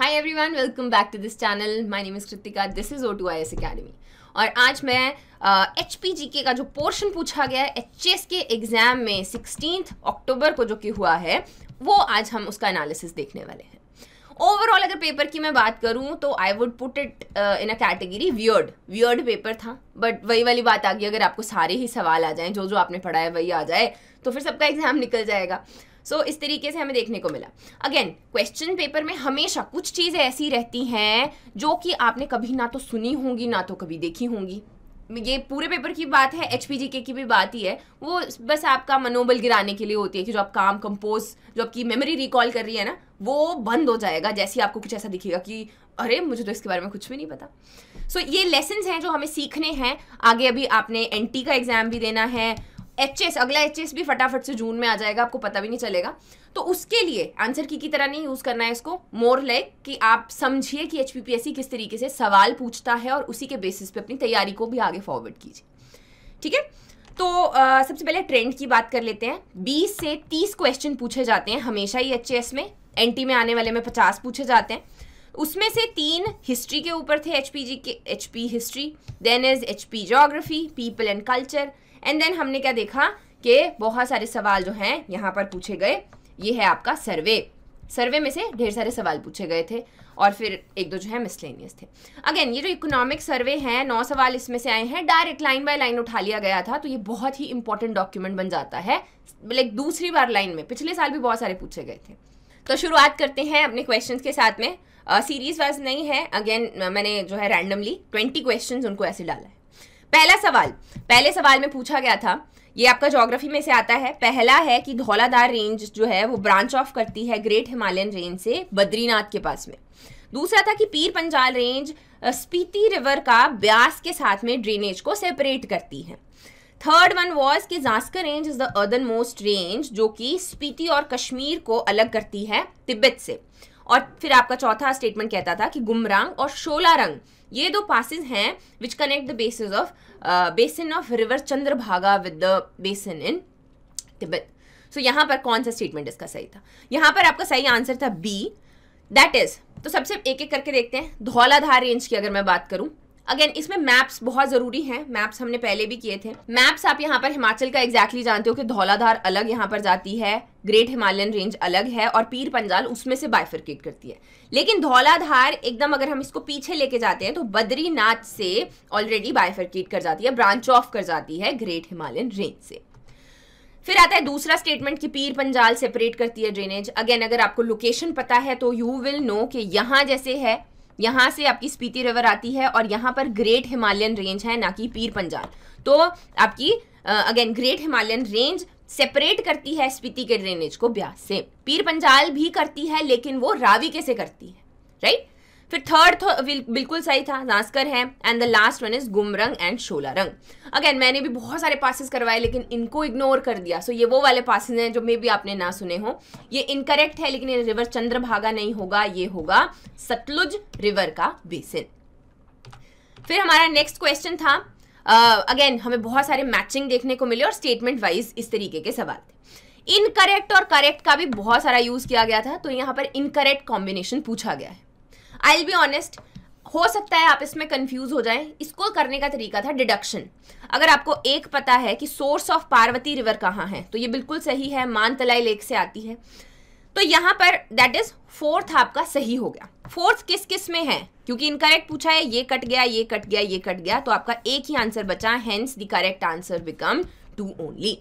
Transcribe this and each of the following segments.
Hi everyone welcome back to this channel my name is Kritika this is O two I S academy और आज मैं H P G के का जो portion पूछा गया है एच एस के एग्ज़ाम में सिक्सटीन अक्टूबर को जो कि हुआ है वो आज हम उसका एनालिसिस देखने वाले हैं ओवरऑल अगर पेपर की मैं बात करूं तो I would put it in a category weird weird paper था बट वही वाली बात आ गई अगर आपको सारे ही सवाल आ जाएं जो जो आपने पढ़ा है वही आ जाए तो फिर सबका एग्ज़ाम निकल जाएगा सो so, इस तरीके से हमें देखने को मिला अगेन क्वेश्चन पेपर में हमेशा कुछ चीज़ें ऐसी रहती हैं जो कि आपने कभी ना तो सुनी होंगी ना तो कभी देखी होंगी ये पूरे पेपर की बात है एच की भी बात ही है वो बस आपका मनोबल गिराने के लिए होती है कि जो आप काम कंपोज जो आपकी मेमोरी रिकॉल कर रही है ना वो बंद हो जाएगा जैसे ही आपको कुछ ऐसा दिखेगा कि अरे मुझे तो इसके बारे में कुछ भी नहीं पता सो so, ये लेसन हैं जो हमें सीखने हैं आगे अभी आपने एन का एग्ज़ाम भी देना है एच एस अगला एच एस भी फटाफट से जून में आ जाएगा आपको पता भी नहीं चलेगा तो उसके लिए आंसर की की तरह नहीं यूज़ करना है इसको मोर लाइक कि आप समझिए कि एच किस तरीके से सवाल पूछता है और उसी के बेसिस पे अपनी तैयारी को भी आगे फॉरवर्ड कीजिए ठीक है तो आ, सबसे पहले ट्रेंड की बात कर लेते हैं बीस से तीस क्वेश्चन पूछे जाते हैं हमेशा ही एच एस में एन में आने वाले में पचास पूछे जाते हैं उसमें से तीन हिस्ट्री के ऊपर थे एच के H history then is H geography people and culture and then हमने क्या देखा कि बहुत सारे सवाल जो हैं यहाँ पर पूछे गए ये है आपका सर्वे सर्वे में से ढेर सारे सवाल पूछे गए थे और फिर एक दो जो है मिसलेनियस थे अगेन ये जो इकोनॉमिक सर्वे हैं नौ सवाल इसमें से आए हैं डायरेक्ट लाइन बाय लाइन उठा लिया गया था तो ये बहुत ही इंपॉर्टेंट डॉक्यूमेंट बन जाता है लाइक दूसरी बार लाइन में पिछले साल भी बहुत सारे पूछे गए थे तो शुरुआत करते हैं अपने क्वेश्चन के साथ में सीरीज uh, वाइज नहीं है अगेन मैंने जो है रैंडमली ट्वेंटी क्वेश्चन उनको ऐसे डाला है पहला सवाल पहले सवाल में पूछा गया था ये आपका जोग्राफी में से आता है पहला है कि धौलाधार रेंज जो है वो ब्रांच ऑफ करती है ग्रेट हिमालयन रेंज से बद्रीनाथ के पास में दूसरा था कि पीर पंजाल रेंज स्पीति रिवर का ब्यास के साथ में ड्रेनेज को सेपरेट करती है थर्ड वन वॉज कि Zanskar range is the northernmost range जो कि स्पीति और कश्मीर को अलग करती है तिब्बत से और फिर आपका चौथा स्टेटमेंट कहता था कि गुमरांग और शोला रंग ये दो पासिस हैं which connect the basis of basin of river Chandra Bhaga with the basin in Tibet so यहां यहाँ पर कौन सा स्टेटमेंट इसका सही था यहाँ पर आपका सही आंसर था बी दैट इज तो सबसे एक एक करके देखते हैं धौलाधार रेंज की अगर मैं बात करूँ अगेन इसमें मैप्स बहुत ज़रूरी हैं मैप्स हमने पहले भी किए थे मैप्स आप यहाँ पर हिमाचल का एग्जैक्टली exactly जानते हो कि धौलाधार अलग यहाँ पर जाती है ग्रेट हिमालयन रेंज अलग है और पीर पंजाल उसमें से बायफर्केट करती है लेकिन धौलाधार एकदम अगर हम इसको पीछे लेके जाते हैं तो बद्रीनाथ से ऑलरेडी बाइफरकेट कर जाती है ब्रांच ऑफ कर जाती है ग्रेट हिमालयन रेंज से फिर आता है दूसरा स्टेटमेंट कि पीर पंजाल सेपरेट करती है ड्रेनेज अगेन अगर आपको लोकेशन पता है तो यू विल नो कि यहाँ जैसे है यहाँ से आपकी स्पीति रिवर आती है और यहाँ पर ग्रेट हिमालयन रेंज है ना कि पीर पंजाल तो आपकी again great Himalayan range separate करती है स्पीति के ड्रेनेज को ब्यास से पीर पंजाल भी करती है लेकिन वो रावी के से करती है राइट फिर थर्ड तो बिल्कुल सही था नास्कर है and the last one is गुमरंग एंड शोला रंग अगेन मैंने भी बहुत सारे पासिस करवाए लेकिन इनको इग्नोर कर दिया सो so, ये वो वाले पासिस हैं जो मे भी आपने ना सुने हो ये इनकरेक्ट है लेकिन ये रिवर चंद्रभागा नहीं होगा ये होगा सतलुज रिवर का बेसिन फिर हमारा नेक्स्ट क्वेश्चन था अगेन uh, हमें बहुत सारे मैचिंग देखने को मिले और स्टेटमेंट वाइज इस तरीके के सवाल थे इनकरेक्ट और करेक्ट का भी बहुत सारा यूज किया गया था तो यहाँ पर इनकरेक्ट कॉम्बिनेशन पूछा गया है आई विल बी ऑनेस्ट हो सकता है आप इसमें कंफ्यूज हो जाएं इसको करने का तरीका था डिडक्शन अगर आपको एक पता है कि सोर्स ऑफ पार्वती रिवर कहाँ है तो ये बिल्कुल सही है मानतलाई लेक से आती है तो यहाँ पर दैट इज फोर्थ आपका सही हो गया फोर्थ किस किस में है क्योंकि इनकरेक्ट पूछा है ये कट गया ये कट गया ये कट गया तो आपका एक ही आंसर बचा hence the correct answer become two only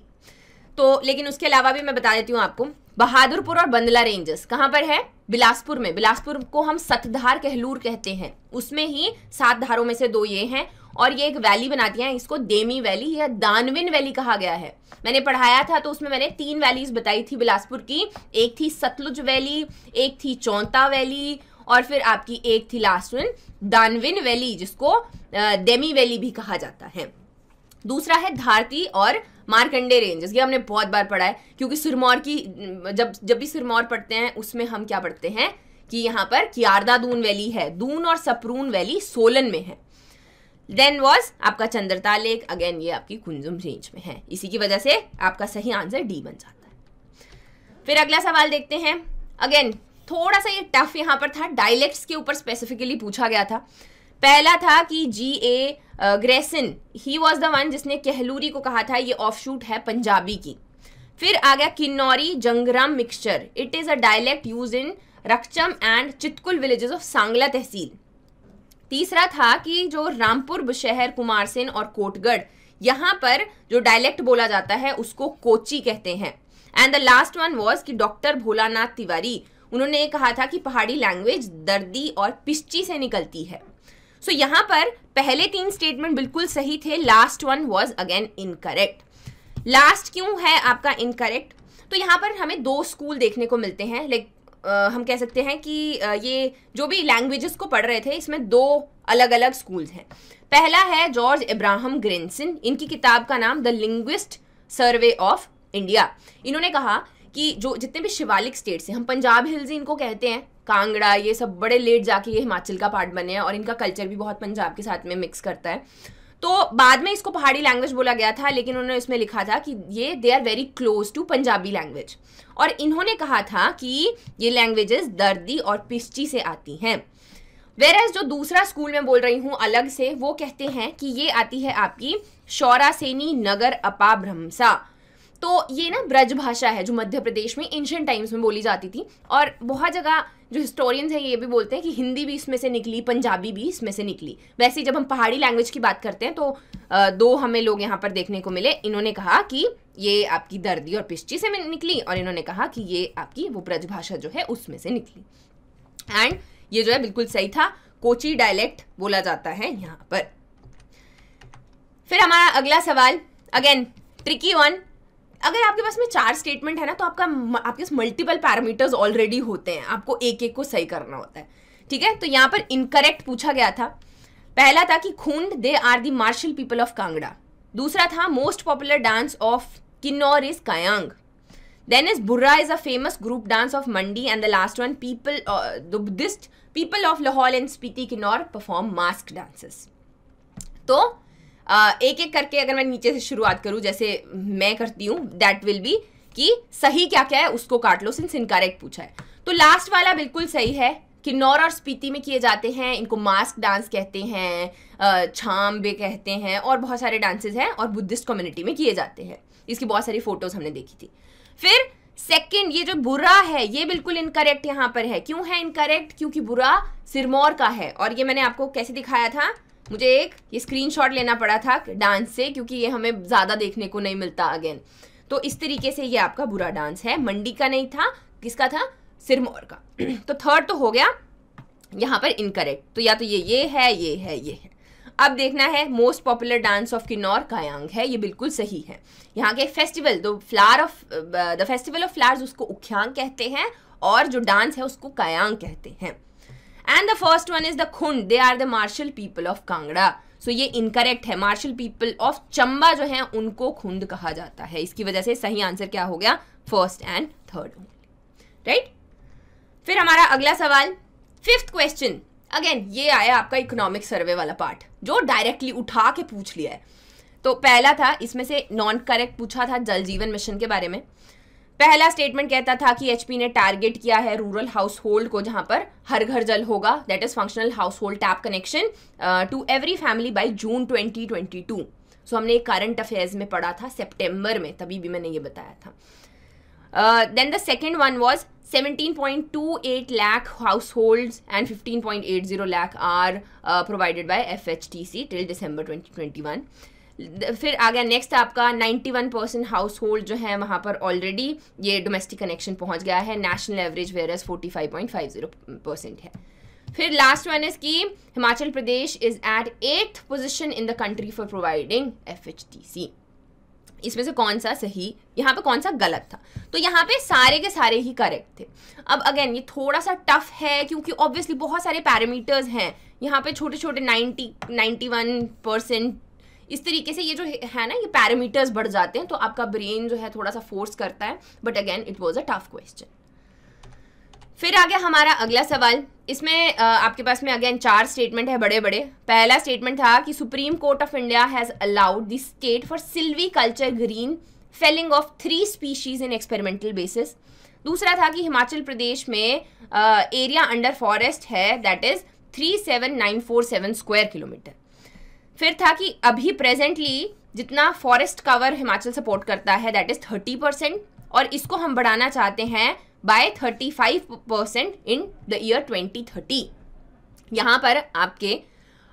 तो लेकिन उसके अलावा भी मैं बता देती हूँ आपको बहादुरपुर और बंदला रेंजेस कहाँ पर है बिलासपुर में बिलासपुर को हम सतधार कहलूर कहते हैं उसमें ही सात धारों में से दो ये हैं और ये एक वैली बनाती हैं इसको देमी वैली या दानविन वैली कहा गया है मैंने पढ़ाया था तो उसमें मैंने तीन वैलीज बताई थी बिलासपुर की एक थी सतलुज वैली एक थी चौंता वैली और फिर आपकी एक थी लास्ट दानविन वैली जिसको देमी वैली भी कहा जाता है दूसरा है धारती और मार्कंडे रेंजेस ये हमने बहुत बार पढ़ा है क्योंकि सिरमौर की जब जब भी सिरमौर पढ़ते हैं उसमें हम क्या पढ़ते हैं कि यहाँ पर कियारदा दून वैली है दून और सपरून वैली सोलन में है देन वॉज आपका चंद्रता लेक अगेन ये आपकी कुंजुम रेंज में है इसी की वजह से आपका सही आंसर डी बन जाता है फिर अगला सवाल देखते हैं अगेन थोड़ा सा ये टफ यहाँ पर था डायलेक्ट्स के ऊपर स्पेसिफिकली पूछा गया था पहला था कि G A Grierson he was the one जिसने कहलूरी को कहा था ये ऑफ शूट है पंजाबी की फिर आ गया Kinnauri Jangram mixture it is a dialect use in Rakchham and Chitkul villages of Sangla tehsil तीसरा था कि जो रामपुर बुशहर कुमारसेन और कोटगढ़ यहाँ पर जो डायलेक्ट बोला जाता है उसको कोची कहते हैं and the last one was कि डॉक्टर भोलानाथ तिवारी उन्होंने कहा था कि पहाड़ी लैंग्वेज दर्दी और पिश्ची से निकलती है सो so, यहाँ पर पहले तीन स्टेटमेंट बिल्कुल सही थे last one was again incorrect last क्यों है आपका इनकरेक्ट तो यहाँ पर हमें दो स्कूल देखने को मिलते हैं लाइक हम कह सकते हैं कि ये जो भी लैंग्वेजेस को पढ़ रहे थे इसमें दो अलग अलग स्कूल्स हैं पहला है जॉर्ज इब्राहम ग्रेनसन इनकी किताब का नाम the linguist survey of India इन्होंने कहा कि जो जितने भी शिवालिक स्टेट्स हैं हम पंजाब हिल्स इनको कहते हैं कांगड़ा ये सब बड़े लेट जाके ये हिमाचल का पार्ट बने हैं और इनका कल्चर भी बहुत पंजाब के साथ में मिक्स करता है तो बाद में इसको पहाड़ी लैंग्वेज बोला गया था लेकिन उन्होंने इसमें लिखा था कि ये they are very close to Punjabi language और इन्होंने कहा था कि ये लैंग्वेजेस दर्दी और पिस्ची से आती हैं वेर एज जो दूसरा स्कूल में बोल रही हूँ अलग से वो कहते हैं कि ये आती है आपकी शौरासेनी नगर अपा भ्रमसा तो ये ना ब्रज भाषा है जो मध्य प्रदेश में एंशियन टाइम्स में बोली जाती थी और बहुत जगह जो हिस्टोरियंस हैं ये भी बोलते हैं कि हिंदी भी इसमें से निकली पंजाबी भी इसमें से निकली वैसे जब हम पहाड़ी लैंग्वेज की बात करते हैं तो दो हमें लोग यहाँ पर देखने को मिले इन्होंने कहा कि ये आपकी दर्दी और पिश्ची से निकली और इन्होंने कहा कि ये आपकी वो ब्रज भाषा जो है उसमें से निकली एंड ये जो है बिल्कुल सही था कोची डायलेक्ट बोला जाता है यहाँ पर फिर हमारा अगला सवाल अगेन ट्रिकी वन अगर आपके पास में चार स्टेटमेंट है ना तो आपका आपके पास मल्टीपल पैरामीटर्स ऑलरेडी होते हैं आपको एक एक को सही करना होता है ठीक है तो यहाँ पर इनकरेक्ट पूछा गया था पहला था कि Khund they are the martial people of Kangra दूसरा था most popular dance of Kinnaur is Kayang then is Burra is a famous group dance of Mandi and the last one people the Buddhist people of Lahaul and Spiti Kinnaur perform mask dances तो एक एक करके अगर मैं नीचे से शुरुआत करूँ जैसे मैं करती हूँ दैट विल बी कि सही क्या क्या है उसको काट लो सिंस इनकरेक्ट पूछा है तो लास्ट वाला बिल्कुल सही है किन्नौर और स्पीति में किए जाते हैं इनको मास्क डांस कहते हैं छाम भी कहते हैं और बहुत सारे डांसेस हैं और बुद्धिस्ट कम्युनिटी में किए जाते हैं इसकी बहुत सारी फोटोज हमने देखी थी फिर सेकंड ये जो बुरा है ये बिल्कुल इनकरेक्ट यहाँ पर है क्यों है इनकरेक्ट क्योंकि बुरा सिरमौर का है और ये मैंने आपको कैसे दिखाया था मुझे एक ये स्क्रीनशॉट लेना पड़ा था डांस से क्योंकि ये हमें ज़्यादा देखने को नहीं मिलता अगेन तो इस तरीके से ये आपका बुरा डांस है मंडी का नहीं था किसका था सिरमौर का तो थर्ड तो हो गया यहाँ पर इनकरेक्ट तो या तो ये ये है ये है ये है अब देखना है most popular dance of Kinnaur Kayang है ये बिल्कुल सही है यहाँ के फेस्टिवल दो flower of the festival of flowers उसको उख्यांग कहते हैं और जो डांस है उसको कायांग कहते हैं and the first one is the Khund they are the martial people of Kangra so ये इनकरेक्ट है मार्शल पीपल ऑफ चंबा जो है उनको खुंड कहा जाता है इसकी वजह से सही आंसर क्या हो गया फर्स्ट एंड थर्ड राइट फिर हमारा अगला सवाल फिफ्थ क्वेश्चन अगेन ये आया आपका इकोनॉमिक सर्वे वाला पार्ट जो डायरेक्टली उठा के पूछ लिया है तो पहला था इसमें से नॉन करेक्ट पूछा था जल जीवन मिशन के बारे में पहला स्टेटमेंट कहता था कि एचपी ने टारगेट किया है रूरल हाउस होल्ड को जहां पर हर घर जल होगा that is functional household tap connection to every family by June twenty twenty two so हमने एक करंट अफेयर्स में पढ़ा था सेप्टेम्बर में तभी भी मैंने ये बताया था then the second one was point two eight household and zero lakh are provided by F H T C till December twenty twenty one फिर आ गया नेक्स्ट आपका 91 परसेंट हाउस होल्ड जो है वहाँ पर ऑलरेडी ये डोमेस्टिक कनेक्शन पहुँच गया है नेशनल एवरेज वेरस 45.50 परसेंट है फिर लास्ट वन इज की Himachal Pradesh is at eighth position in the country for providing F H T C इसमें से कौन सा सही यहाँ पे कौन सा गलत था तो यहाँ पे सारे के सारे ही करेक्ट थे अब अगेन ये थोड़ा सा टफ है क्योंकि ऑब्वियसली बहुत सारे पैरामीटर्स हैं यहाँ पे छोटे छोटे 90 91 परसेंट इस तरीके से ये जो है ना ये पैरामीटर्स बढ़ जाते हैं तो आपका ब्रेन जो है थोड़ा सा फोर्स करता है but again it was a tough question फिर आ गया हमारा अगला सवाल इसमें आपके पास में अगेन चार स्टेटमेंट है बड़े बड़े पहला स्टेटमेंट था कि Supreme Court of India has allowed the state for silviculture green felling of three species in experimental basis दूसरा था कि हिमाचल प्रदेश में एरिया अंडर फॉरेस्ट है that is three seven nine four seven square kilometre फिर था कि अभी presently जितना फॉरेस्ट कवर हिमाचल सपोर्ट करता है दैट इज़ थर्टी परसेंट और इसको हम बढ़ाना चाहते हैं by thirty five percent in the year twenty thirty यहाँ पर आपके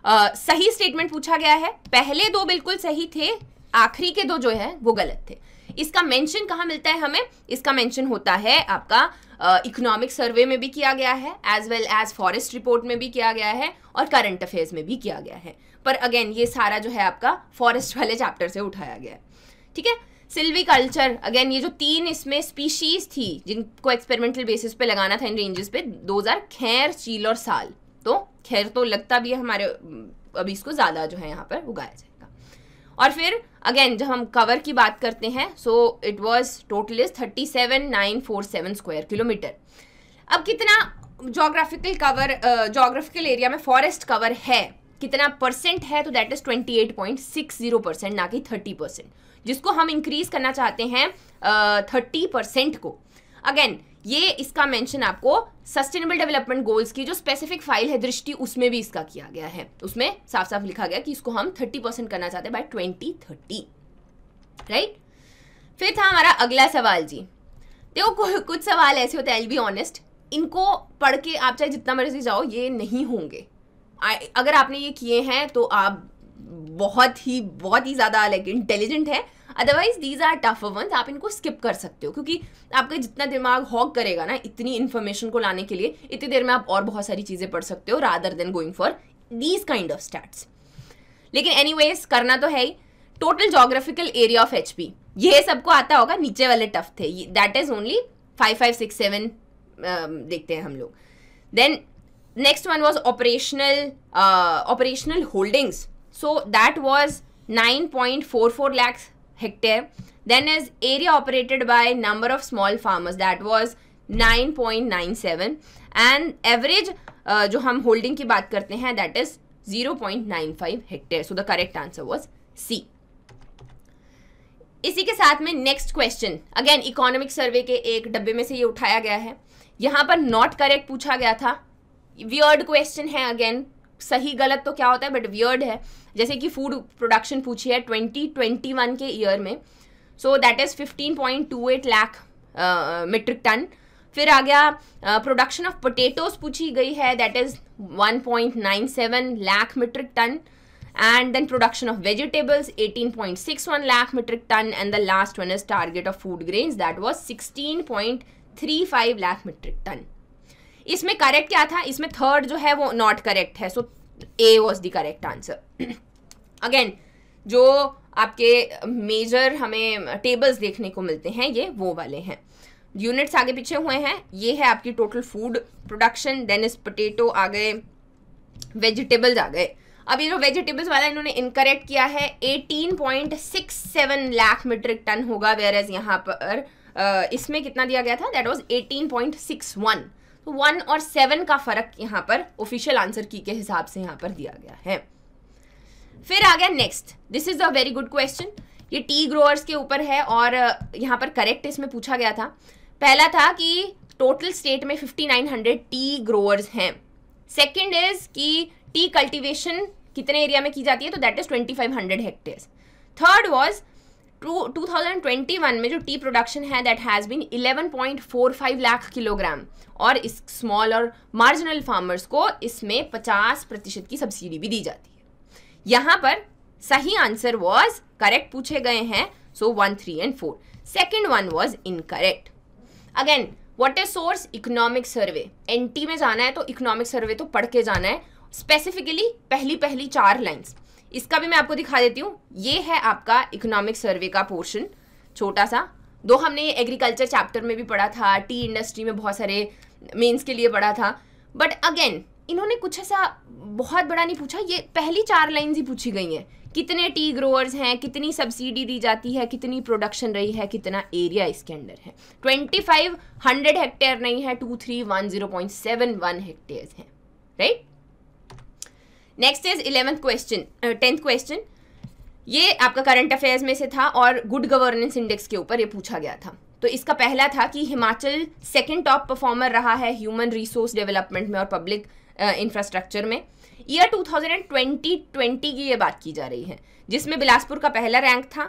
आ, सही स्टेटमेंट पूछा गया है पहले दो बिल्कुल सही थे आखिरी के दो जो है वो गलत थे इसका मेंशन कहा मिलता है हमें इसका मेंशन होता है आपका इकोनॉमिक uh, सर्वे में भी किया गया है as well as forest report में भी किया गया है और करंट अफेयर्स में भी किया गया है पर अगेन ये सारा जो है आपका फॉरेस्ट वाले चैप्टर से उठाया गया है ठीक है सिल्वी कल्चर अगेन ये जो तीन इसमें स्पीशीज थी जिनको एक्सपेरिमेंटल बेसिस पे लगाना था इन रेंजेस पे दो हज़ार खैर चील और साल तो खैर तो लगता भी है हमारे अभी इसको ज़्यादा जो है यहाँ पर उगाया जाए और फिर अगेन जब हम कवर की बात करते हैं so it was total is thirty seven nine four seven square kilometre अब कितना जोग्राफिकल कवर जोग्राफिकल एरिया में फॉरेस्ट कवर है कितना परसेंट है तो that is twenty eight point six zero percent ना कि थर्टी परसेंट जिसको हम इंक्रीज करना चाहते हैं थर्टी uh, परसेंट को अगेन ये इसका मेंशन आपको सस्टेनेबल डेवलपमेंट गोल्स की जो स्पेसिफिक फाइल है दृष्टि उसमें भी इसका किया गया है तो उसमें साफ साफ लिखा गया कि इसको हम थर्टी परसेंट करना चाहते हैं बाय ट्वेंटी थर्टी राइट फिर था हमारा अगला सवाल जी देखो कुछ सवाल ऐसे होते हैं एल बी ऑनेस्ट इनको पढ़ के आप चाहे जितना मर्जी जाओ ये नहीं होंगे अगर आपने ये किए हैं तो आप बहुत ही बहुत ही ज़्यादा लाइक इंटेलिजेंट है otherwise these are tougher ones आप इनको स्किप कर सकते हो क्योंकि आपका जितना दिमाग हॉक करेगा ना इतनी इन्फॉर्मेशन को लाने के लिए इतनी देर में आप और बहुत सारी चीज़ें पढ़ सकते हो rather than going for these kind of stats लेकिन एनी करना तो है ही total geographical area of H P ये सबको आता होगा नीचे वाले टफ थे that is only five five six seven देखते हैं हम लोग then next one was operational operational holdings so that was nine point four four lakhs hectare. Then is area operated by number of small farmers. That was 9.97 and average uh, जो हम holding की बात करते हैं that is 0.95 hectare so the correct answer was C इसी के साथ में next question again economic survey के एक डब्बे में से ये उठाया गया है यहां पर नॉट करेक्ट पूछा गया था वियर्ड क्वेश्चन है अगेन सही गलत तो क्या होता है बट वियर्ड है जैसे कि फूड प्रोडक्शन पूछी है ट्वेंटी ट्वेंटी वन के ईयर में so that is fifteen point two eight lakh metric ton फिर आ गया प्रोडक्शन ऑफ पोटेटोज पूछी गई है that is one point nine seven lakh metric ton point six one of metric 18.61 and the last one is target of food grains that was sixteen point three five lakh metric ton इसमें correct क्या था इसमें third जो है वो not correct है so A was the correct answer again जो आपके मेजर हमें टेबल्स देखने को मिलते हैं ये वो वाले हैं यूनिट्स आगे पीछे हुए हैं ये है आपकी total food production then is potato आ गए वेजिटेबल्स आ गए अब ये जो वेजिटेबल्स वाला इन्होंने इनकरेक्ट किया है 18.67 लाख मीट्रिक टन होगा वेयर एज यहाँ पर इसमें कितना दिया गया था दैट वाज 18.61 तो वन और सेवन का फ़र्क यहाँ पर ऑफिशियल आंसर की के हिसाब से यहाँ पर दिया गया है फिर आ गया next this is a very good question ये टी ग्रोअर्स के ऊपर है और uh, यहाँ पर करेक्ट इसमें पूछा गया था पहला था कि टोटल स्टेट में 5900 टी ग्रोअर्स हैं सेकंड इज कि टी कल्टीवेशन कितने एरिया में की जाती है तो that is 2500 hectares third was 2021 में जो टी प्रोडक्शन है that has been 11.45 lakh kilogram और इस स्मॉल और मार्जिनल फार्मर्स को इसमें पचास प्रतिशत की सब्सिडी भी दी जाती है यहाँ पर सही आंसर वॉज करेक्ट पूछे गए हैं so one three and four second one was incorrect again what is source economic survey एन में जाना है तो इकोनॉमिक सर्वे तो पढ़ के जाना है स्पेसिफिकली पहली पहली चार लाइन्स इसका भी मैं आपको दिखा देती हूँ ये है आपका इकोनॉमिक सर्वे का पोर्शन छोटा सा दो हमने एग्रीकल्चर चैप्टर में भी पढ़ा था टी इंडस्ट्री में बहुत सारे मेंस के लिए पढ़ा था बट अगेन इन्होंने कुछ ऐसा बहुत बड़ा नहीं पूछा ये पहली चार लाइन्स ही पूछी गई हैं कितने टी ग्रोअर्स हैं कितनी सब्सिडी दी जाती है कितनी प्रोडक्शन रही है कितना एरिया इसके अंडर है ट्वेंटी फाइव हंड्रेड हेक्टेयर नहीं है two three one zero point seven one hectare हैं right next is eleventh question tenth question ये आपका करंट अफेयर्स में से था और गुड गवर्नेंस इंडेक्स के ऊपर ये पूछा गया था तो इसका पहला था कि हिमाचल सेकेंड टॉप परफॉर्मर रहा है ह्यूमन रिसोर्स डेवलपमेंट में और पब्लिक इंफ्रास्ट्रक्चर uh, में ईयर 2020-20 की ये बात की जा रही है जिसमें बिलासपुर का पहला रैंक था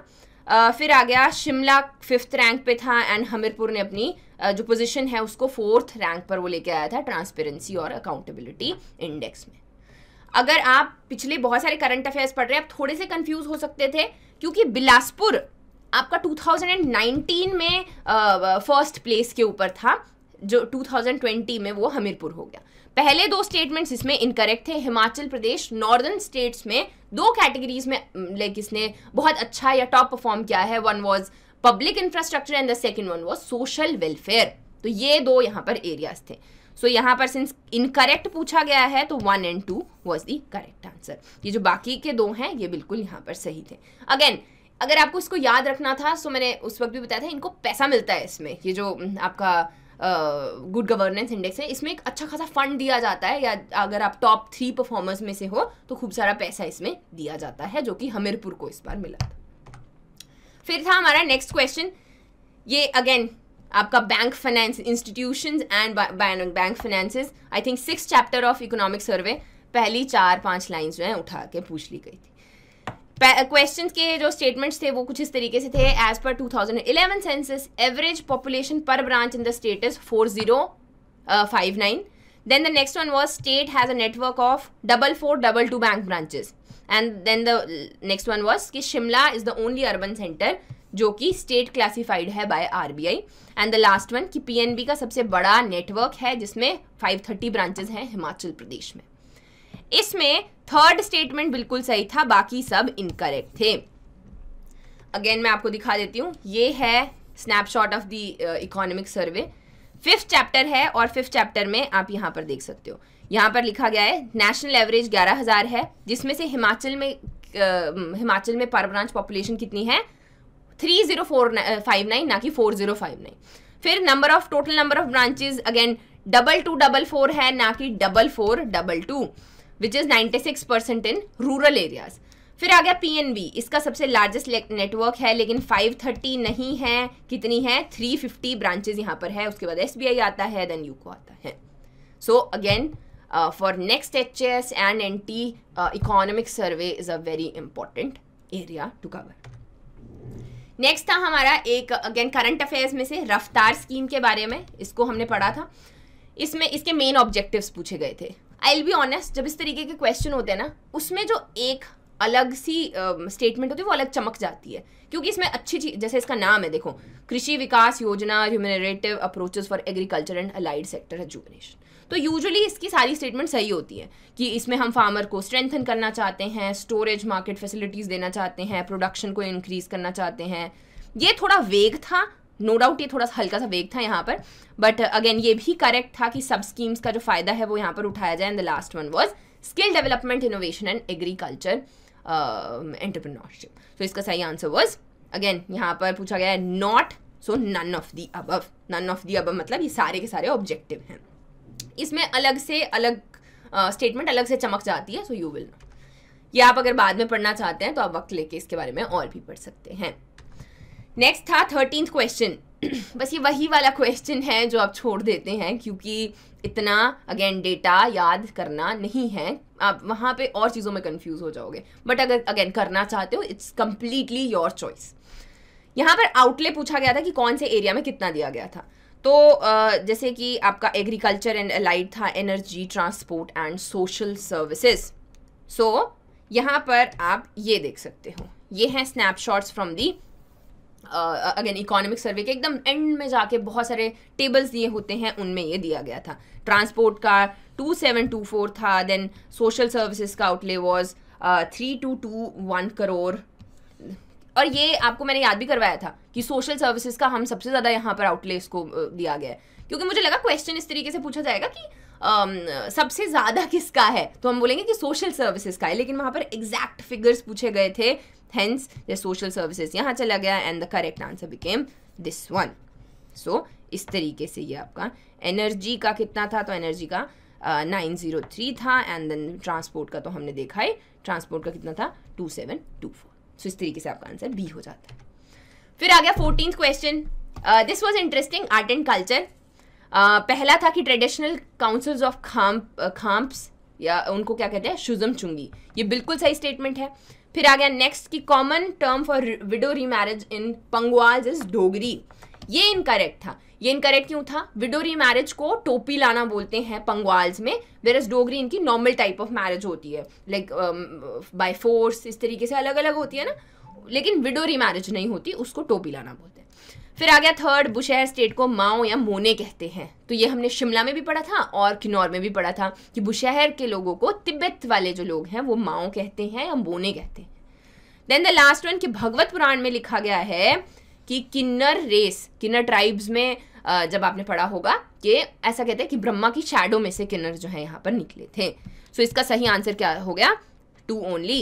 uh, फिर आ गया शिमला फिफ्थ रैंक पे था एंड हमीरपुर ने अपनी uh, जो पोजीशन है उसको फोर्थ रैंक पर वो लेके आया था ट्रांसपेरेंसी और अकाउंटेबिलिटी इंडेक्स में अगर आप पिछले बहुत सारे करंट अफेयर्स पढ़ रहे हैं आप थोड़े से कंफ्यूज हो सकते थे क्योंकि बिलासपुर आपका 2019 में फर्स्ट uh, प्लेस के ऊपर था जो 2020 में वो हमीरपुर हो गया पहले दो स्टेटमेंट्स इसमें इनकरेक्ट थे हिमाचल प्रदेश नॉर्दर्न स्टेट्स में दो कैटेगरीज में लाइक इसने बहुत अच्छा या टॉप परफॉर्म किया है one was public infrastructure and the second one was social welfare तो ये दो यहाँ पर एरियाज थे सो so, यहाँ पर सिंस इनकरेक्ट पूछा गया है तो one and two was the correct answer ये जो बाकी के दो हैं ये बिल्कुल यहाँ पर सही थे अगेन अगर आपको इसको याद रखना था सो मैंने उस वक्त भी बताया था इनको पैसा मिलता है इसमें ये जो आपका गुड गवर्नेंस इंडेक्स है इसमें एक अच्छा खासा फंड दिया जाता है या अगर आप टॉप थ्री परफॉर्मर्स में से हो तो खूब सारा पैसा इसमें दिया जाता है जो कि हमीरपुर को इस बार मिला था फिर था हमारा नेक्स्ट क्वेश्चन ये अगेन आपका bank finance institution and bank finance I think six chapter of economic survey पहली चार पांच लाइन जो है उठा के पूछ ली गई थी क्वेश्चन के जो स्टेटमेंट्स थे वो कुछ इस तरीके से थे as 2011 census average population per branch in the state is four zero five nine then the next one was state has network of double four double two bank bank branches and then the next one was ki shimla is the only urban जो कि state classified है by RBI and the last one कि PNB का सबसे बड़ा network है जिसमें 530 branches हैं हिमाचल प्रदेश में इसमें थर्ड स्टेटमेंट बिल्कुल सही था बाकी सब इनकरेक्ट थे अगेन मैं आपको दिखा देती हूँ ये है snapshot of the economic survey fifth chapter है और फिफ्थ चैप्टर में आप यहाँ पर देख सकते हो यहाँ पर लिखा गया है नेशनल एवरेज ग्यारह हज़ार है जिसमें से हिमाचल में uh, हिमाचल में पर ब्रांच पॉपुलेशन कितनी है three zero four five nine ना कि फोर जीरो फाइव नाइन फिर number of total number of branches again double two double four है ना कि double four double two which is ninety six percent in rural areas फिर आ गया B इसका सबसे लार्जेस्ट नेटवर्क है लेकिन 530 नहीं है कितनी है 350 ब्रांचेज यहाँ पर है उसके बाद आई आता है देन यूको आता है so again for next H S and N T economic survey is a very important area to cover next था हमारा एक अगेन करंट अफेयर्स में से रफ्तार स्कीम के बारे में इसको हमने पढ़ा था इसमें इसके मेन ऑब्जेक्टिव्स पूछे गए थे आई विल बी ऑनेस्ट जब इस तरीके के क्वेश्चन होते हैं ना उसमें जो एक अलग सी स्टेटमेंट uh, होती है वो अलग चमक जाती है क्योंकि इसमें अच्छी चीज जैसे इसका नाम है देखो Krishi Vikas Yojana remunerative approaches for agriculture and allied sector education तो यूजुअली इसकी सारी स्टेटमेंट सही होती है कि इसमें हम फार्मर को स्ट्रेंथन करना चाहते हैं स्टोरेज मार्केट फैसिलिटीज़ देना चाहते हैं प्रोडक्शन को इंक्रीज़ करना चाहते हैं ये थोड़ा वेग था नो no डाउट ये थोड़ा सा हल्का सा वेग था यहाँ पर बट अगेन ये भी करेक्ट था कि सब स्कीम्स का जो फ़ायदा है वो यहाँ पर उठाया जाए and the last one was skill development innovation and agriculture entrepreneurship तो इसका सही आंसर वॉज अगेन यहाँ पर पूछा गया है not so none of the above none of the above मतलब ये सारे के सारे ऑब्जेक्टिव हैं इसमें अलग से अलग स्टेटमेंट uh, अलग से चमक जाती है सो यू विल नो ये आप अगर बाद में पढ़ना चाहते हैं तो आप वक्त लेके इसके बारे में और भी पढ़ सकते हैं नेक्स्ट था थर्टीन क्वेश्चन बस ये वही वाला क्वेश्चन है जो आप छोड़ देते हैं क्योंकि इतना अगेन डेटा याद करना नहीं है आप वहाँ पे और चीज़ों में कंफ्यूज हो जाओगे बट अगर अगेन करना चाहते हो इट्स कम्प्लीटली योर चॉइस यहाँ पर आउटले पूछा गया था कि कौन से एरिया में कितना दिया गया था तो जैसे कि आपका एग्रीकल्चर एंड अलाइड था energy transport and social services so यहाँ पर आप ये देख सकते हो ये हैं snapshots from the again economic survey के एकदम एंड में जाके बहुत सारे टेबल्स दिए होते हैं उनमें ये दिया गया था ट्रांसपोर्ट का 2724 था देन सोशल सर्विसेज का outlay was three two two one crore और ये आपको मैंने याद भी करवाया था कि सोशल सर्विसेज का हम सबसे ज़्यादा यहाँ पर आउटले इसको दिया गया है क्योंकि मुझे लगा क्वेश्चन इस तरीके से पूछा जाएगा कि Um, सबसे ज़्यादा किसका है तो हम बोलेंगे कि सोशल सर्विसेज का है लेकिन वहां पर एग्जैक्ट फिगर्स पूछे गए थे हेंस ये सोशल सर्विसेज यहां चला गया and the correct answer became this one so इस तरीके से ये आपका एनर्जी का कितना था तो एनर्जी का नाइन ज़ीरो थ्री था एंड देन ट्रांसपोर्ट का तो हमने देखा है ट्रांसपोर्ट का कितना था two seven two four so इस तरीके से आपका आंसर बी हो जाता है फिर आ गया fourteen question this was interesting art and culture पहला था कि traditional councils of Khamp Khamps या उनको क्या कहते हैं शुजम चुंगी ये बिल्कुल सही स्टेटमेंट है फिर आ गया नेक्स्ट की common term for widow remarriage in Pangwals is Dogri ये इनकरेक्ट था ये इनकरेक्ट क्यों था विडोरी मैरिज को टोपी लाना बोलते हैं पंगवाल्स में वेर एस डोगरी इनकी नॉर्मल टाइप ऑफ मैरिज होती है लाइक बाय फोर्स इस तरीके से अलग अलग होती है ना लेकिन विडोरी मैरिज नहीं होती उसको टोपी लाना बोलते हैं फिर आ गया थर्ड बुशहर स्टेट को माओ या मोने कहते हैं तो ये हमने शिमला में भी पढ़ा था और किन्नौर में भी पढ़ा था कि बुशहर के लोगों को तिब्बत वाले जो लोग हैं वो माओ कहते हैं या मोने कहते हैं देन द लास्ट वन कि भगवत पुराण में लिखा गया है कि किन्नर रेस किन्नर ट्राइब्स में जब आपने पढ़ा होगा कि ऐसा कहते हैं कि ब्रह्मा की शैडो में से किन्नर जो है यहाँ पर निकले थे सो so, इसका सही आंसर क्या हो गया टू ओनली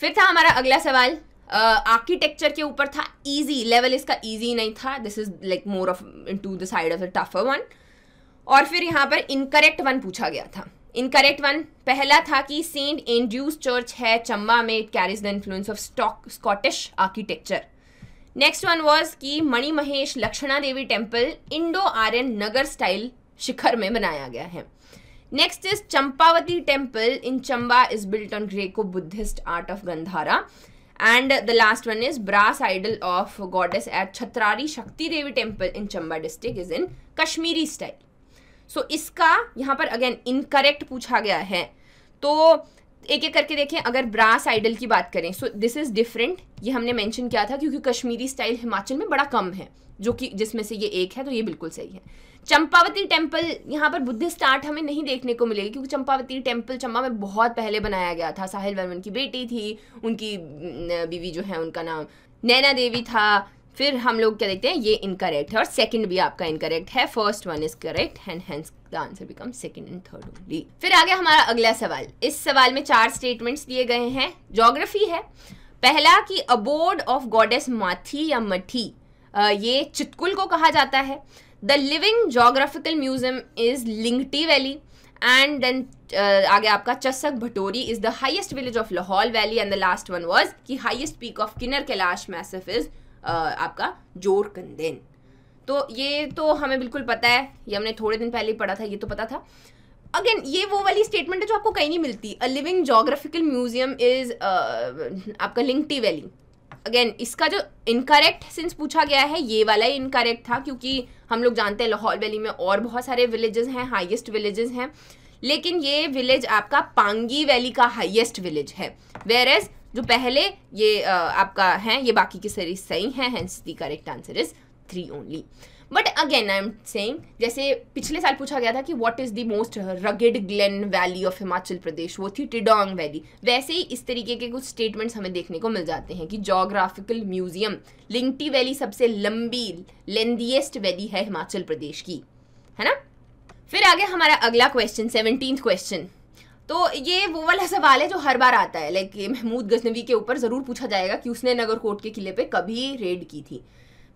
फिर था हमारा अगला सवाल आर्किटेक्चर uh, के ऊपर था इजी लेवल इसका इजी नहीं था this is like more of to the side of the tougher one और फिर यहाँ पर इनकरेक्ट वन पूछा गया था इनकरेक्ट वन पहला था कि सेंट एंड्रूज चर्च है चंबा में it carries the influence of stock Scottish architecture next one was कि Mani Mahesh Lakshana Devi temple Indo Aryan Nagara style shikhara में बनाया गया है next is Champavati temple in Chamba is built on Greco Buddhist art of Gandhara and the last one is brass idol of goddess at Chhatrari Shakti Devi temple in Chamba district is in Kashmiri style so इसका यहाँ पर again incorrect पूछा गया है तो एक एक करके देखें अगर ब्रास आइडल की बात करें सो दिस इज़ डिफरेंट ये हमने मेंशन किया था क्योंकि कश्मीरी स्टाइल हिमाचल में बड़ा कम है जो कि जिसमें से ये एक है तो ये बिल्कुल सही है चंपावती टेम्पल यहाँ पर बुद्धिस्ट आर्ट हमें नहीं देखने को मिलेगी क्योंकि चंपावती टेम्पल चंबा में बहुत पहले बनाया गया था साहिल वर्मन की बेटी थी उनकी बीवी जो है उनका नाम नैना देवी था फिर हम लोग क्या देखते हैं ये इनकरेक्ट है और सेकंड भी आपका इनकरेक्ट है first one is correct and hence the answer become second and third only फिर आ गया हमारा अगला सवाल इस सवाल में चार स्टेटमेंट्स दिए गए हैं जोग्राफी है पहला कि अबोर्ड ऑफ गॉडेस माथी या मठी ये चितकुल को कहा जाता है the living geographical museum is Lingti valley and then आगे आपका Chasak Bhatori is the highest village of Lahaul valley and the last one was की highest peak of Kinner Kailash मैसेफ is आपका जोर कंदेन तो ये तो हमें बिल्कुल पता है ये हमने थोड़े दिन पहले ही पढ़ा था ये तो पता था अगेन ये वो वाली स्टेटमेंट है जो आपको कहीं नहीं मिलती a living geographical museum is आपका लिंकटी वैली अगेन इसका जो इनकरेक्ट सिंस पूछा गया है ये वाला ही इनकरेक्ट था क्योंकि हम लोग जानते हैं लाहौल वैली में और बहुत सारे विलेजेस हैं हाइएस्ट विलेजेस हैं लेकिन ये विलेज आपका पांगी वैली का हाइएस्ट विलेज है वेर एज जो पहले ये आपका है ये बाकी की सारी सही है hence the correct answer is three only but again I am saying जैसे पिछले साल पूछा गया था कि what is the most rugged glen valley of Himachal Pradesh वो थी टिडोंग वैली वैसे ही इस तरीके के कुछ स्टेटमेंट्स हमें देखने को मिल जाते हैं कि जोग्राफिकल म्यूजियम लिंगटी वैली सबसे लंबी लेंदीएस्ट वैली है हिमाचल प्रदेश की है ना फिर आगे हमारा अगला क्वेश्चन सेवनटीन क्वेश्चन तो ये वो वाला सवाल है जो हर बार आता है लाइक महमूद गजनवी के ऊपर ज़रूर पूछा जाएगा कि उसने नगरकोट के किले पे कभी रेड की थी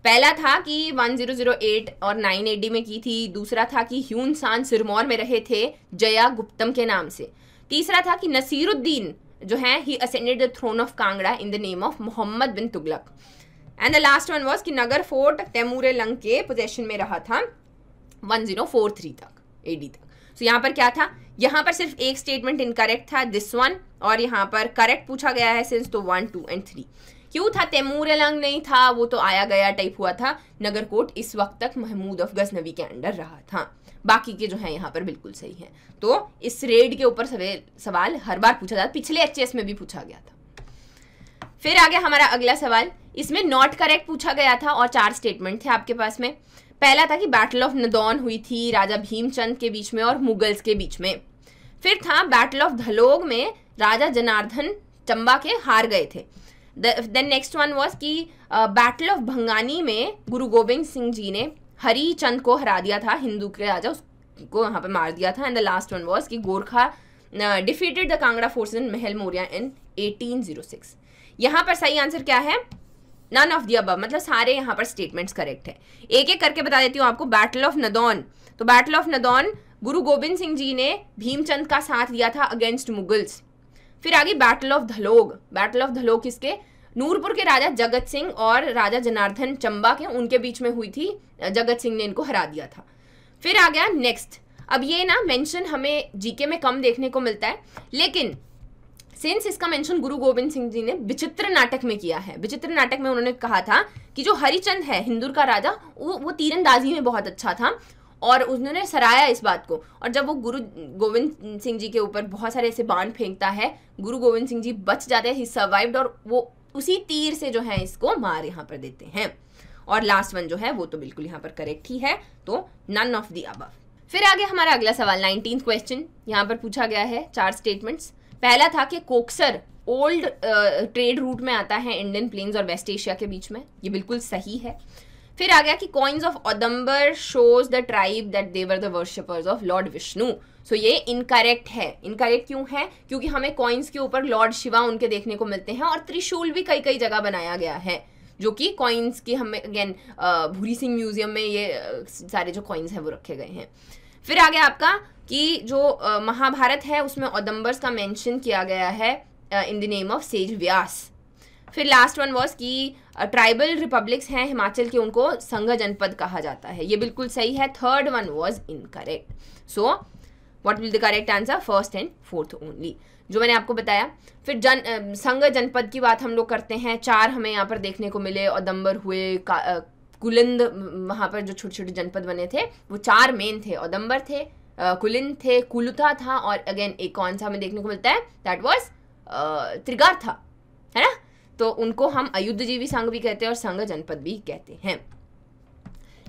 पहला था कि 1008 और 980 में की थी दूसरा था कि ह्यून सान सिरमौर में रहे थे जया गुप्तम के नाम से तीसरा था कि नसीरुद्दीन जो है he ascended the throne of Kangra in the name of Muhammad bin Tughlaq and the last one was कि नगर फोर्ट तैमूर लंग के पोजेशन में रहा था 1043 तक एडी तक सो यहाँ पर क्या था यहाँ पर सिर्फ एक स्टेटमेंट इनकरेक्ट था दिस वन और यहाँ पर करेक्ट पूछा गया है सिंस तो वन टू एंड थ्री क्यों था तैमूर अलंग नहीं था वो तो आया गया टाइप हुआ था नगर कोट इस वक्त तक महमूद अफ गजनवी के अंडर रहा था बाकी के जो है यहाँ पर बिल्कुल सही है तो इस रेड के ऊपर सवाल हर बार पूछा जाता पिछले एच में भी पूछा गया था फिर आ गया हमारा अगला सवाल इसमें नॉट करेक्ट पूछा गया था और चार स्टेटमेंट थे आपके पास में पहला था कि बैटल ऑफ नदौन हुई थी राजा भीमचंद के बीच में और मुगल्स के बीच में फिर था बैटल ऑफ धलोग में राजा जनार्दन चंबा के हार गए थे देन नेक्स्ट वन वॉज कि बैटल ऑफ भंगानी में गुरु गोविंद सिंह जी ने चंद को हरा दिया था हिंदू के राजा उसको वहाँ पे मार दिया था and the last one was कि Gorkha defeated the Kangra force in Mahal Moria इन 1806 यहाँ पर सही आंसर क्या है नन ऑफ दी अब मतलब सारे यहाँ पर स्टेटमेंट्स करेक्ट है एक एक करके बता देती हूँ आपको बैटल ऑफ नदौन तो बैटल ऑफ नदौन गुरु गोविंद सिंह जी ने भीमचंद का साथ दिया था अगेंस्ट मुगल्स फिर आगे battle of Dhalog battle of Dhalog किसके नूरपुर के राजा जगत सिंह और राजा जनार्दन चंबा के उनके बीच में हुई थी जगत सिंह ने इनको हरा दिया था फिर आ गया नेक्स्ट अब ये ना मेंशन हमें जीके में कम देखने को मिलता है लेकिन सेंस इसका मेंशन गुरु गोविंद सिंह जी ने विचित्र नाटक में किया है विचित्र नाटक में उन्होंने कहा था कि जो हरिचंद है हिंदू का राजा वो वो तीरंदाजी में बहुत अच्छा था और उन्होंने सराया इस बात को और जब वो गुरु गोविंद सिंह जी के ऊपर बहुत सारे ऐसे बाण फेंकता है गुरु गोविंद सिंह जी बच जाते हैं ही सर्वाइव्ड और वो उसी तीर से जो है इसको मार यहाँ पर देते हैं और लास्ट वन जो है वो तो बिल्कुल यहाँ पर करेक्ट ही है तो नन ऑफ दी अब फिर आगे हमारा अगला सवाल नाइनटीन क्वेश्चन यहाँ पर पूछा गया है चार स्टेटमेंट्स पहला था कि कोक्सर ओल्ड ट्रेड रूट में आता है इंडियन प्लेन्स और वेस्ट एशिया के बीच में ये बिल्कुल सही है फिर आ गया कि coins of Audumbara shows the tribe that they were the worshippers of lord Vishnu so ये इनकरेक्ट है इनकरेक्ट क्यों है क्योंकि हमें कॉइन्स के ऊपर लॉर्ड शिवा उनके देखने को मिलते हैं और त्रिशूल भी कई कई जगह बनाया गया है जो कि कॉइन्स की हमें अगेन भूरी सिंह म्यूजियम में ये सारे जो कॉइन्स हैं वो रखे गए हैं फिर आ गया आपका कि जो महाभारत है उसमें ओदम्बर्स का मेंशन किया गया है in the name of sage Vyas फिर लास्ट वन वॉज कि ट्राइबल रिपब्लिक्स हैं हिमाचल के उनको संघ जनपद कहा जाता है ये बिल्कुल सही है third one was incorrect so what will the correct answer first and fourth only जो मैंने आपको बताया फिर जन संघ जनपद की बात हम लोग करते हैं चार हमें यहाँ पर देखने को मिले और दम्बर हुए कुलिंद वहाँ पर जो छोटे छोटे जनपद बने थे वो चार मेन थे और दम्बर थे कुलिन थे कुलुता था और अगेन एक कौन सा हमें देखने को मिलता है दैट वॉज त्रिगार था है ना तो उनको हम अयुद्ध जीवी संघ भी कहते हैं और संघ जनपद भी कहते हैं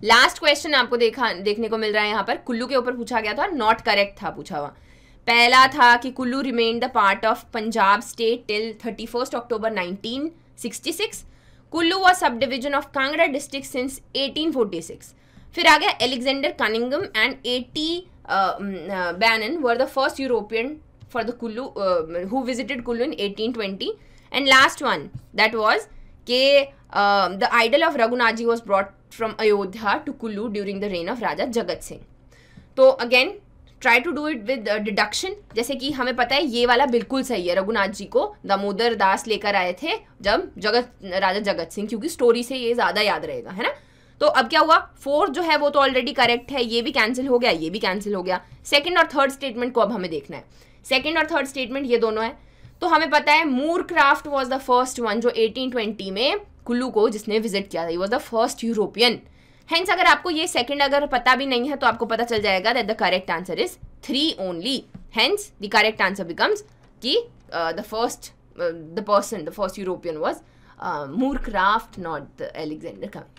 लास्ट क्वेश्चन आपको देखा देखने को मिल रहा है यहाँ पर कुल्लू के ऊपर पूछा गया था नॉट करेक्ट था पूछा हुआ पहला था कि Kullu remain the part of Punjab state till thirty first October nineteen sixty six Kullu was sub division of Kangra district since eighteen forty six फिर आ गया Alexander Cunningham and AT Bannon were the first European for the Kulu who visited Kulu in 1820. And last one that was K. Uh, the idol of Raghunaji was brought from Ayodhya to Kulu during the reign of Raja Jagat Singh. तो again try to do it with deduction जैसे कि हमें पता है ये वाला बिल्कुल सही है रघुनाथ जी को दामोदर दास लेकर आए थे जब जगत राजा जगत सिंह क्योंकि स्टोरी से ये ज़्यादा याद रहेगा है ना तो अब क्या हुआ फोर्थ जो है वो तो ऑलरेडी करेक्ट है ये भी कैंसिल हो गया ये भी कैंसिल हो गया सेकेंड और थर्ड स्टेटमेंट को अब हमें देखना है सेकेंड और थर्ड स्टेटमेंट ये दोनों है तो हमें पता है Moorcroft was the first one जो 1820 में कुल्लू को जिसने विजिट किया था was the first European hence अगर आपको ये सेकंड अगर पता भी नहीं है तो आपको पता चल जाएगा that the correct answer is three only hence the correct answer becomes कि the first the person the first European was Moorcroft not the Alexander Cunningham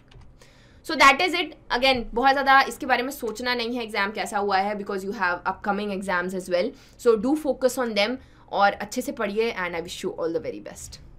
so that is it again बहुत ज़्यादा इसके बारे में सोचना नहीं है exam कैसा हुआ है because you have upcoming exams as well so do focus on them और अच्छे से पढ़िए and I wish you all the very best